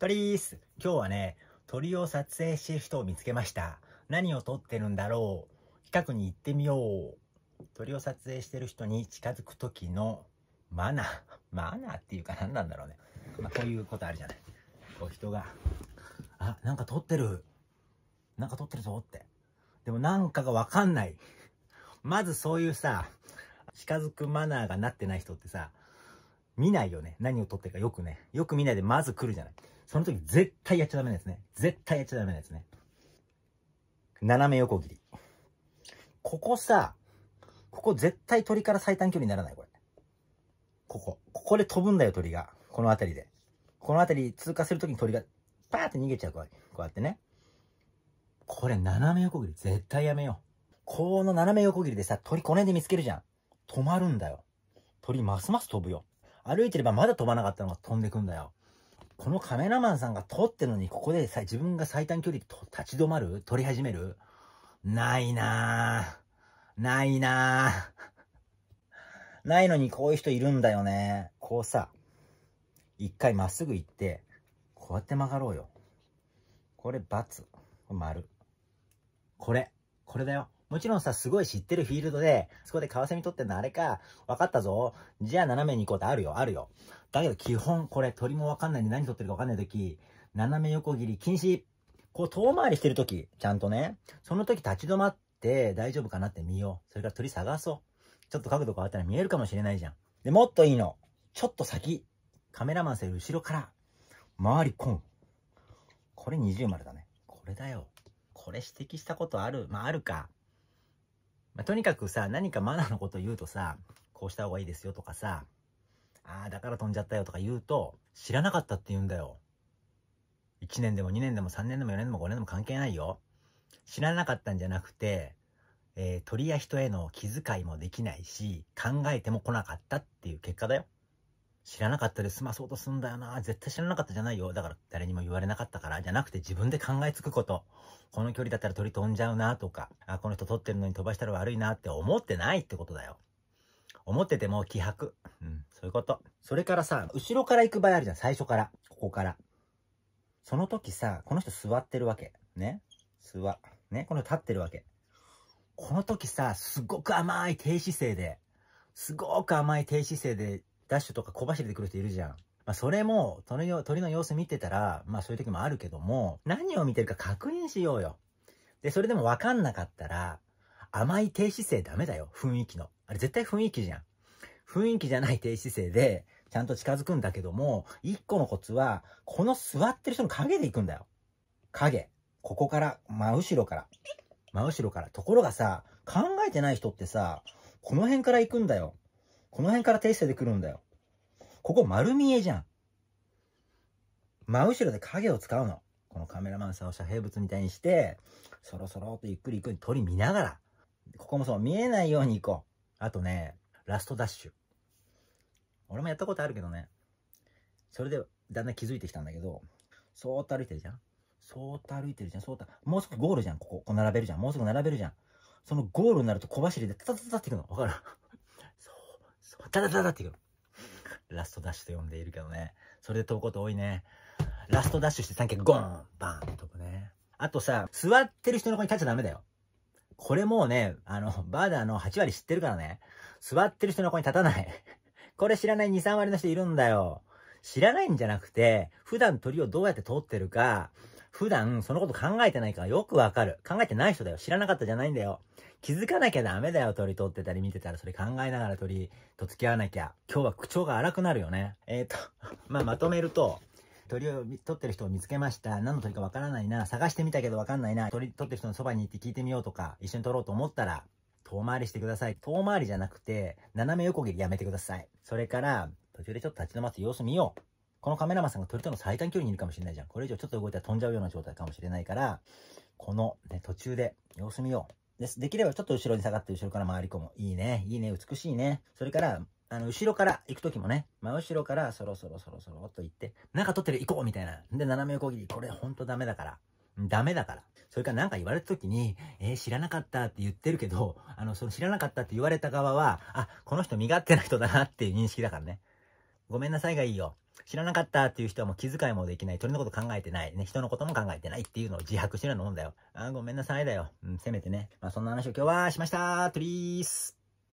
トリース今日はね、鳥を撮影してる人を見つけました。何を撮ってるんだろう近くに行ってみよう鳥を撮影してる人に近づく時のマナー。マナーっていうか何なんだろうね。まあ、こういうことあるじゃない。こう人が、あ、なんか撮ってる。なんか撮ってるぞって。でもなんかがわかんない。まずそういうさ、近づくマナーがなってない人ってさ、見ないよね。何を撮ってるかよくね。よく見ないでまず来るじゃない。その時絶対やっちゃダメですね。絶対やっちゃダメですね。斜め横切り。ここさ、ここ絶対鳥から最短距離にならない、これ。ここ。ここで飛ぶんだよ、鳥が。この辺りで。この辺り通過するときに鳥が、パーって逃げちゃう、これ。こうやってね。これ斜め横切り絶対やめよう。この斜め横切りでさ、鳥この辺で見つけるじゃん。止まるんだよ。鳥ますます飛ぶよ。歩いてればまだ飛ばなかったのが飛んでくんだよ。このカメラマンさんが撮ってるのに、ここでさ、自分が最短距離と立ち止まる撮り始めるないなぁ。ないなぁ。ないのにこういう人いるんだよね。こうさ、一回まっすぐ行って、こうやって曲がろうよ。これ、×。丸。これ。これだよ。もちろんさ、すごい知ってるフィールドで、そこでカワセミ撮ってんのあれか、わかったぞ。じゃあ斜めに行こうってあるよ、あるよ。だけど基本これ鳥もわかんないんで何撮ってるかわかんない時、斜め横切り禁止。こう遠回りしてる時、ちゃんとね、その時立ち止まって大丈夫かなって見よう。それから鳥探そう。ちょっと角度変わったら見えるかもしれないじゃん。で、もっといいの。ちょっと先。カメラマンさん後ろから。回り込む。これ二重丸だね。これだよ。これ指摘したことあるまあ、あるか。まあ、とにかくさ、何かマナーのこと言うとさ、こうした方がいいですよとかさ、ああ、だから飛んじゃったよとか言うと、知らなかったって言うんだよ。1年でも2年でも3年でも4年でも5年でも関係ないよ。知らなかったんじゃなくて、えー、鳥や人への気遣いもできないし、考えても来なかったっていう結果だよ。知らなかったで済まそうとすんだよな。絶対知らなかったじゃないよ。だから誰にも言われなかったから。じゃなくて自分で考えつくこと。この距離だったら鳥飛んじゃうなとか、あ、この人撮ってるのに飛ばしたら悪いなって思ってないってことだよ。思ってても気迫。うんそういうこと。それからさ、後ろから行く場合あるじゃん、最初から。ここから。その時さ、この人座ってるわけ。ね。座。ね。この人立ってるわけ。この時さ、すごく甘い低姿勢で、すごく甘い低姿勢で、ダッシュとか小走りで来る人いるじゃん。まあ、それも、鳥の、鳥の様子見てたら、まあ、そういう時もあるけども、何を見てるか確認しようよ。で、それでもわかんなかったら、甘い低姿勢ダメだよ、雰囲気の。あれ絶対雰囲気じゃん。雰囲気じゃない低姿勢で、ちゃんと近づくんだけども、一個のコツは、この座ってる人の影で行くんだよ。影。ここから、真後ろから。真後ろから。ところがさ、考えてない人ってさ、この辺から行くんだよ。この辺から低姿勢で来るんだよ。ここ丸見えじゃん。真後ろで影を使うの。このカメラマンさんを遮蔽物みたいにして、そろそろとゆっくり行くに鳥見ながら。ここもそう、見えないように行こう。あとね、ラストダッシュ。俺もやったことあるけどね。それで、だんだん気づいてきたんだけど、そーっと歩いてるじゃんそーっと歩いてるじゃんそーっと、もうすぐゴールじゃんここ、ここ並べるじゃんもうすぐ並べるじゃんそのゴールになると小走りでタタタタっていくの。わかる そう、そう、タタタタっていくの。ラストダッシュと呼んでいるけどね。それで飛ぶこと多いね。ラストダッシュして三脚ゴーンバーンと飛ぶね。あとさ、座ってる人の子に立っちゃダメだよ。これもうね、あの、バーダーの8割知ってるからね。座ってる人の横に立たない。これ知らない2、3割の人いるんだよ。知らないんじゃなくて、普段鳥をどうやって通ってるか、普段そのこと考えてないからよくわかる。考えてない人だよ。知らなかったじゃないんだよ。気づかなきゃダメだよ。鳥通ってたり見てたらそれ考えながら鳥と付き合わなきゃ。今日は口調が荒くなるよね。えっ、ー、と、まあ、まとめると、鳥を撮ってる人を見つけました。何の鳥かわからないな。探してみたけどわかんないな。鳥取ってる人のそばに行って聞いてみようとか、一緒に撮ろうと思ったら、遠回りしてください。遠回りじゃなくて、斜め横切りやめてください。それから、途中でちょっと立ち止まって様子見よう。このカメラマンさんが鳥との最短距離にいるかもしれないじゃん。これ以上ちょっと動いたら飛んじゃうような状態かもしれないから、この、ね、途中で様子見よう。です。できればちょっと後ろに下がって後ろから回り込む。いいね。いいね。美しいね。それから、あの、後ろから行くときもね、真後ろからそろそろそろそろと行って、中撮ってる行こうみたいな。で、斜め横切り、これほんとダメだから。ダメだから。それからなんか言われた時に、えー、知らなかったって言ってるけど、あの、その知らなかったって言われた側は、あ、この人身勝手な人だなっていう認識だからね。ごめんなさいがいいよ。知らなかったっていう人はもう気遣いもできない。鳥のこと考えてない。ね、人のことも考えてないっていうのを自白してるようなもんだよ。あ、ごめんなさいだよ。うん、せめてね。まあ、そんな話を今日はしましたー。トリース。